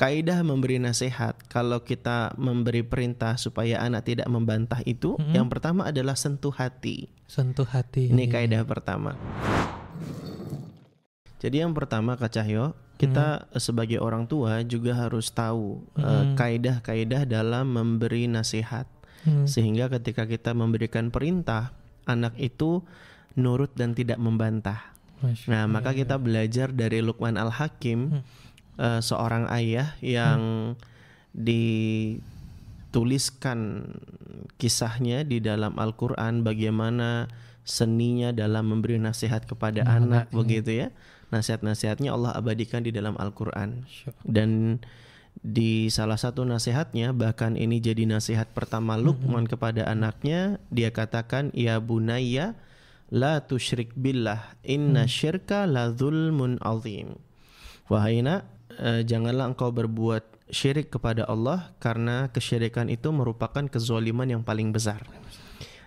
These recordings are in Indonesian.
kaidah memberi nasihat kalau kita memberi perintah supaya anak tidak membantah itu hmm yang pertama adalah sentuh hati sentuh hati ini kaidah pertama jadi yang pertama Kak Cahyo kita hmm sebagai orang tua juga harus tahu hmm kaidah-kaidah dalam memberi nasihat hmm sehingga ketika kita memberikan perintah anak itu nurut dan tidak membantah Masya nah maka kita belajar dari Luqman Al Hakim hmm Eh, seorang ayah yang hmm. dituliskan kisahnya di dalam Al-Qur'an bagaimana seninya dalam memberi nasihat kepada nah, anak begitu ya. Nasihat-nasihatnya Allah abadikan di dalam Al-Qur'an. Dan di salah satu nasihatnya bahkan ini jadi nasihat pertama Luqman hmm. kepada anaknya, dia katakan ya Bunaya la tusyrik billah inna mm. syirka la zulmun azim. Wahai nak, Eh, janganlah engkau berbuat syirik kepada Allah karena kesyirikan itu merupakan kezoliman yang paling besar.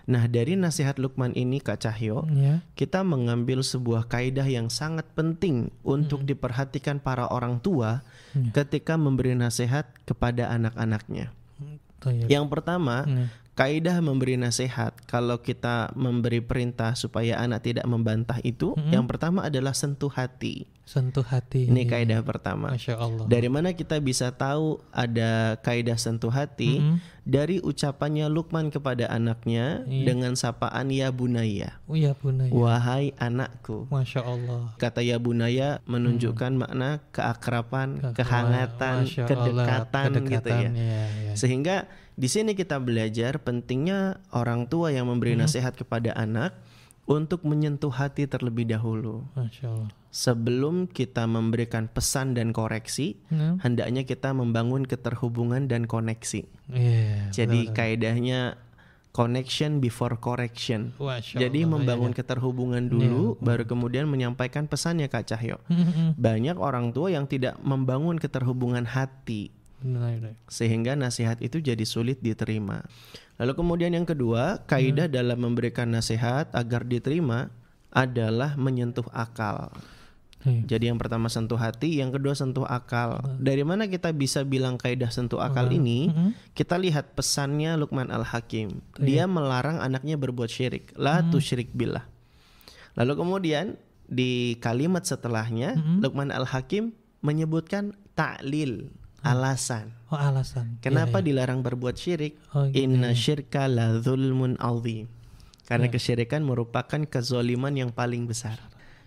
Nah dari nasihat Lukman ini Kak Cahyo, yeah. kita mengambil sebuah kaidah yang sangat penting untuk mm. diperhatikan para orang tua yeah. ketika memberi nasihat kepada anak-anaknya. Ya. Yang pertama, yeah kaidah memberi nasihat kalau kita memberi perintah supaya anak tidak membantah itu mm-hmm. yang pertama adalah sentuh hati sentuh hati ini kaidah pertama Masya Allah. dari mana kita bisa tahu ada kaidah sentuh hati mm-hmm dari ucapannya Lukman kepada anaknya iya. dengan sapaan ya bunaya. Oh ya bunaya. Wahai anakku. Masya Allah. Kata ya bunaya menunjukkan hmm. makna keakraban, kehangatan, kedekatan, kedekatan gitu ya. ya, ya. Sehingga di sini kita belajar pentingnya orang tua yang memberi hmm. nasihat kepada anak untuk menyentuh hati terlebih dahulu. Masya Allah. Sebelum kita memberikan pesan dan koreksi, hmm. hendaknya kita membangun keterhubungan dan koneksi. Yeah, Jadi -betul. kaidahnya connection before correction. Jadi iya. membangun ya, keterhubungan dulu, ya, baru kemudian menyampaikan pesannya Kak Cahyo. Banyak orang tua yang tidak membangun keterhubungan hati. Sehingga nasihat itu jadi sulit diterima. Lalu kemudian yang kedua, kaidah hmm. dalam memberikan nasihat agar diterima adalah menyentuh akal. Hmm. Jadi yang pertama sentuh hati, yang kedua sentuh akal. Hmm. Dari mana kita bisa bilang kaidah sentuh akal hmm. ini? Hmm. Kita lihat pesannya lukman Al-Hakim. Hmm. Dia melarang anaknya berbuat syirik. La hmm. tu syirik billah. Lalu kemudian di kalimat setelahnya hmm. Luqman Al-Hakim menyebutkan taklil Hmm. alasan. Oh, alasan. Iya, Kenapa yeah, yeah. dilarang berbuat syirik? Oh, gitu. Inna iya. syirka la zulmun azim. Karena yeah. kesyirikan merupakan kezoliman yang paling besar.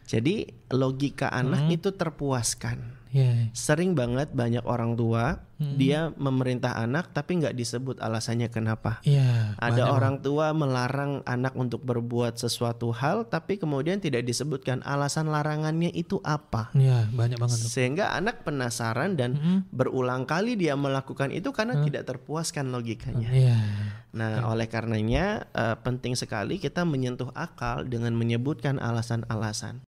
Jadi logika anak hmm. itu terpuaskan Yeah. Sering banget banyak orang tua hmm. dia memerintah anak tapi nggak disebut alasannya kenapa. Yeah, Ada orang tua melarang anak untuk berbuat sesuatu hal tapi kemudian tidak disebutkan alasan larangannya itu apa. yeah, banyak banget. Sehingga anak penasaran dan hmm. berulang kali dia melakukan itu karena hmm. tidak terpuaskan logikanya. Yeah. Nah yeah. oleh karenanya uh, penting sekali kita menyentuh akal dengan menyebutkan alasan-alasan.